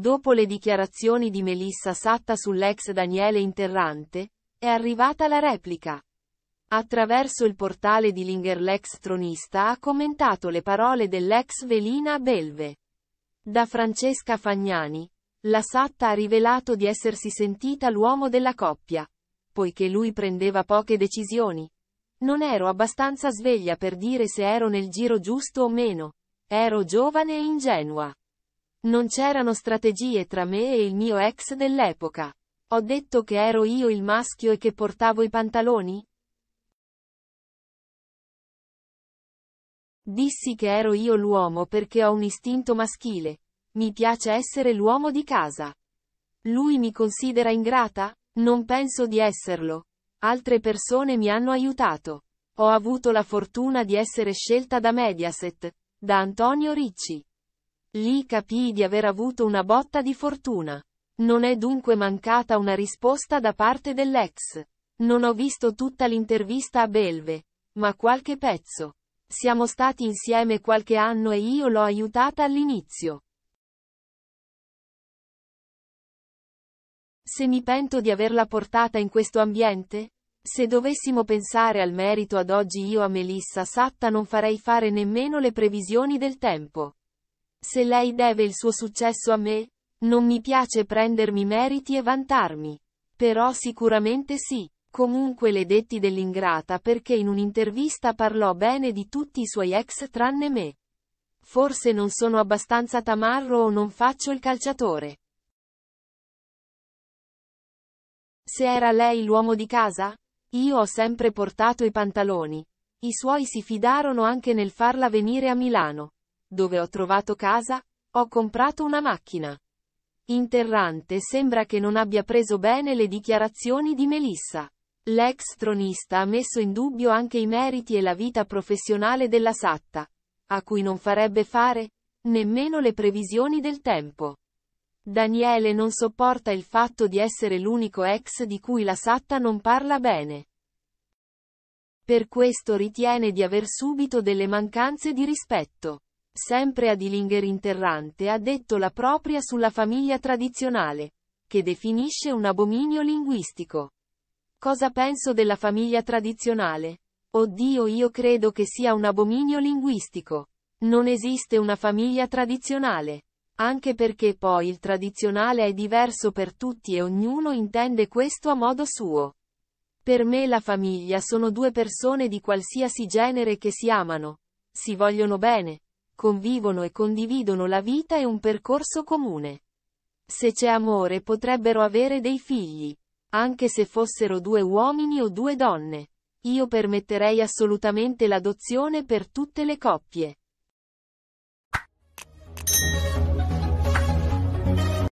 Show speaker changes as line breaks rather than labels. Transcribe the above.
Dopo le dichiarazioni di Melissa Satta sull'ex Daniele Interrante, è arrivata la replica. Attraverso il portale di Linger l'ex tronista ha commentato le parole dell'ex Velina Belve. Da Francesca Fagnani, la Satta ha rivelato di essersi sentita l'uomo della coppia, poiché lui prendeva poche decisioni. Non ero abbastanza sveglia per dire se ero nel giro giusto o meno. Ero giovane e ingenua. Non c'erano strategie tra me e il mio ex dell'epoca. Ho detto che ero io il maschio e che portavo i pantaloni? Dissi che ero io l'uomo perché ho un istinto maschile. Mi piace essere l'uomo di casa. Lui mi considera ingrata? Non penso di esserlo. Altre persone mi hanno aiutato. Ho avuto la fortuna di essere scelta da Mediaset, da Antonio Ricci. Lì capii di aver avuto una botta di fortuna. Non è dunque mancata una risposta da parte dell'ex. Non ho visto tutta l'intervista a Belve, ma qualche pezzo. Siamo stati insieme qualche anno e io l'ho aiutata all'inizio. Se mi pento di averla portata in questo ambiente? Se dovessimo pensare al merito ad oggi io a Melissa Satta non farei fare nemmeno le previsioni del tempo. Se lei deve il suo successo a me, non mi piace prendermi meriti e vantarmi. Però sicuramente sì. Comunque le detti dell'ingrata perché in un'intervista parlò bene di tutti i suoi ex tranne me. Forse non sono abbastanza tamarro o non faccio il calciatore. Se era lei l'uomo di casa? Io ho sempre portato i pantaloni. I suoi si fidarono anche nel farla venire a Milano dove ho trovato casa, ho comprato una macchina. Interrante sembra che non abbia preso bene le dichiarazioni di Melissa. L'ex tronista ha messo in dubbio anche i meriti e la vita professionale della Satta, a cui non farebbe fare nemmeno le previsioni del tempo. Daniele non sopporta il fatto di essere l'unico ex di cui la Satta non parla bene. Per questo ritiene di aver subito delle mancanze di rispetto sempre Adilinger Interrante ha detto la propria sulla famiglia tradizionale, che definisce un abominio linguistico. Cosa penso della famiglia tradizionale? Oddio io credo che sia un abominio linguistico. Non esiste una famiglia tradizionale. Anche perché poi il tradizionale è diverso per tutti e ognuno intende questo a modo suo. Per me la famiglia sono due persone di qualsiasi genere che si amano, si vogliono bene, convivono e condividono la vita e un percorso comune. Se c'è amore potrebbero avere dei figli, anche se fossero due uomini o due donne. Io permetterei assolutamente l'adozione per tutte le coppie.